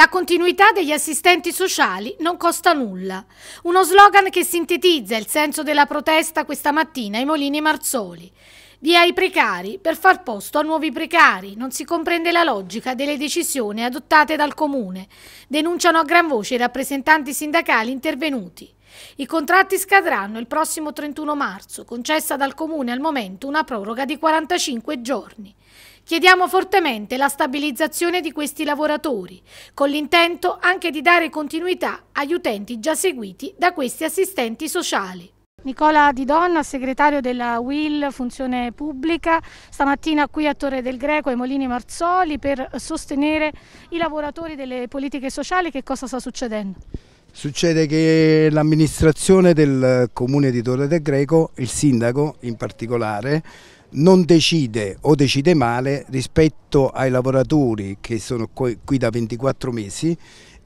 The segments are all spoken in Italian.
La continuità degli assistenti sociali non costa nulla. Uno slogan che sintetizza il senso della protesta questa mattina ai Molini Marzoli. Via i precari per far posto a nuovi precari. Non si comprende la logica delle decisioni adottate dal Comune. Denunciano a gran voce i rappresentanti sindacali intervenuti. I contratti scadranno il prossimo 31 marzo, concessa dal Comune al momento una proroga di 45 giorni. Chiediamo fortemente la stabilizzazione di questi lavoratori, con l'intento anche di dare continuità agli utenti già seguiti da questi assistenti sociali. Nicola Di Donna, segretario della WIL Funzione Pubblica, stamattina qui a Torre del Greco ai Molini Marzoli per sostenere i lavoratori delle politiche sociali. Che cosa sta succedendo? Succede che l'amministrazione del comune di Torre del Greco, il sindaco in particolare, non decide o decide male rispetto ai lavoratori che sono qui da 24 mesi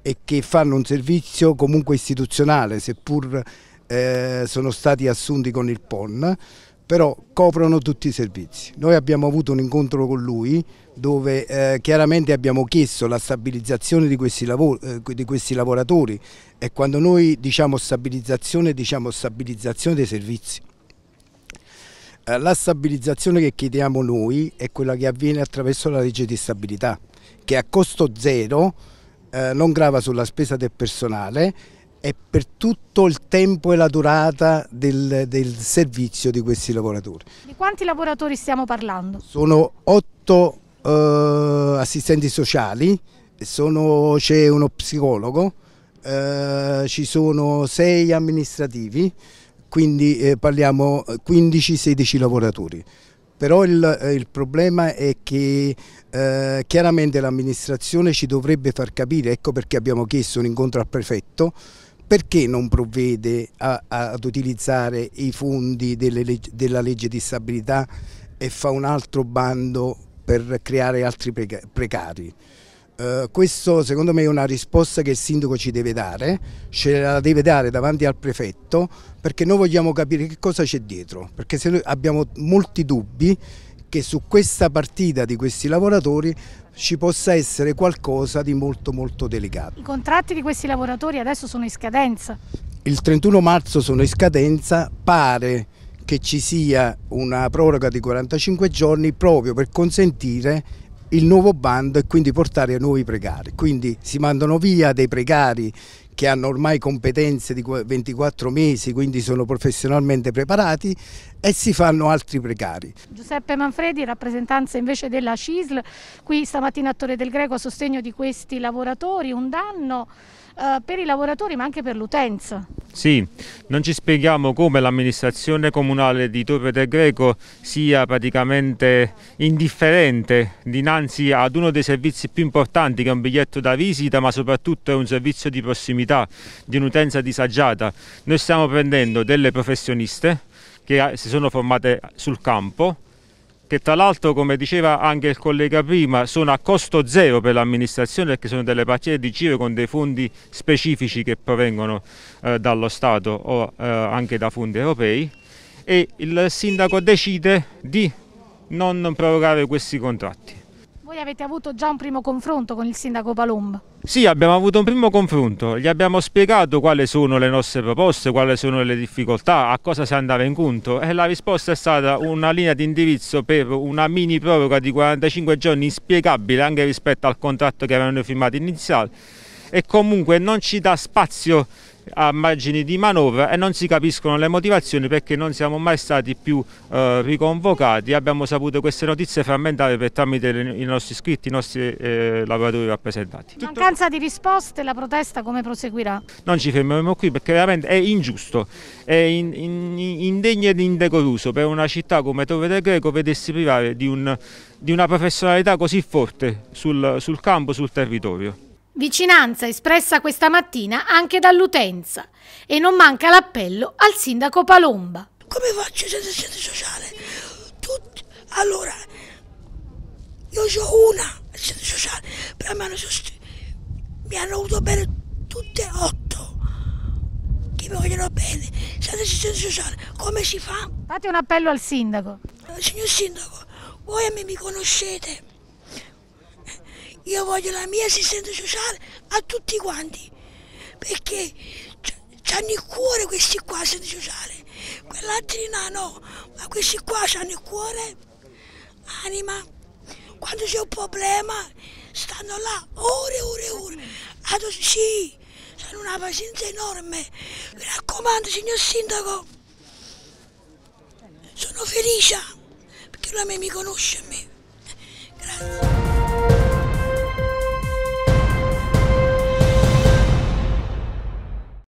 e che fanno un servizio comunque istituzionale, seppur eh, sono stati assunti con il PON, però coprono tutti i servizi. Noi abbiamo avuto un incontro con lui dove eh, chiaramente abbiamo chiesto la stabilizzazione di questi, eh, di questi, lavoratori e quando noi diciamo stabilizzazione diciamo stabilizzazione dei servizi. Eh, la stabilizzazione che chiediamo noi è quella che avviene attraverso la legge di stabilità, che a costo zero eh, non grava sulla spesa del personale e per tutto il tempo e la durata del, del servizio di questi lavoratori. Di quanti lavoratori stiamo parlando? Sono otto eh, assistenti sociali, c'è uno psicologo, eh, ci sono sei amministrativi, quindi eh, parliamo 15-16 eh, lavoratori. Però il, eh, il, problema è che eh, chiaramente l'amministrazione ci dovrebbe far capire, ecco perché abbiamo chiesto un incontro al prefetto, perché non provvede a, a, ad utilizzare i fondi delle, della legge di stabilità e fa un altro bando per creare altri precari. Eh, questo secondo me è una risposta che il sindaco ci deve dare, ce la deve dare davanti al prefetto perché noi vogliamo capire che cosa c'è dietro, perché se noi abbiamo molti dubbi che su questa partita di questi lavoratori ci possa essere qualcosa di molto molto delicato. I contratti di questi lavoratori adesso sono in scadenza? Il 31 marzo sono in scadenza, pare che ci sia una proroga di 45 giorni proprio per consentire il nuovo bando e quindi portare nuovi precari. Quindi si mandano via dei precari che hanno ormai competenze di 24 mesi, quindi sono professionalmente preparati e si fanno altri precari. Giuseppe Manfredi, rappresentanza invece della CISL, qui stamattina a Torre del Greco a sostegno di questi lavoratori, un danno eh, per i lavoratori ma anche per l'utenza. Sì, non ci spieghiamo come l'amministrazione comunale di Torre del Greco sia praticamente indifferente dinanzi ad uno dei servizi più importanti che è un biglietto da visita ma soprattutto è un servizio di prossimità, di un'utenza disagiata. Noi stiamo prendendo delle professioniste che eh, si sono formate sul campo che tra l'altro come diceva anche il collega prima sono a costo zero per l'amministrazione perché sono delle partite di giro con dei fondi specifici che provengono eh, dallo Stato o eh, anche da fondi europei e il sindaco decide di non prorogare questi contratti. Voi avete avuto già un primo confronto con il sindaco Palomba? Sì, abbiamo avuto un primo confronto, gli abbiamo spiegato quali sono le nostre proposte, quali sono le difficoltà, a cosa si andava incontro e la risposta è stata una linea di indirizzo per una mini proroga di 45 giorni inspiegabile anche rispetto al contratto che avevano firmato iniziale e comunque non ci dà spazio a margini di manovra e non si capiscono le motivazioni perché non siamo mai stati più eh, riconvocati. Abbiamo saputo queste notizie frammentate per tramite i nostri iscritti, i nostri eh, lavoratori rappresentati. Mancanza di risposte, la protesta come proseguirà? Non ci fermeremo qui perché veramente è ingiusto, è in, in, indegno ed indecoroso per una città come Torre del Greco vedersi privare di, un, di una professionalità così forte sul, sul campo, sul territorio. Vicinanza espressa questa mattina anche dall'utenza e non manca l'appello al sindaco Palomba. Come faccio senza scelta sociale? Tutti. Allora, io ho una sede sociale, però mi hanno, sost- mi hanno avuto bene tutte e otto, che mi vogliono bene, senza assistenza sociale, come si fa? Fate un appello al sindaco. Signor sindaco, voi a me mi conoscete io voglio la mia assistenza sociale a tutti quanti, perché hanno il cuore questi qua assistenza sociale, quell'altri no, no, ma questi qua hanno il cuore, anima, quando c'è un problema stanno là ore e ore e ore. Ado, sì, sono una pazienza enorme. Mi raccomando, signor sindaco, sono felice perché lui mi conosce a me. Grazie.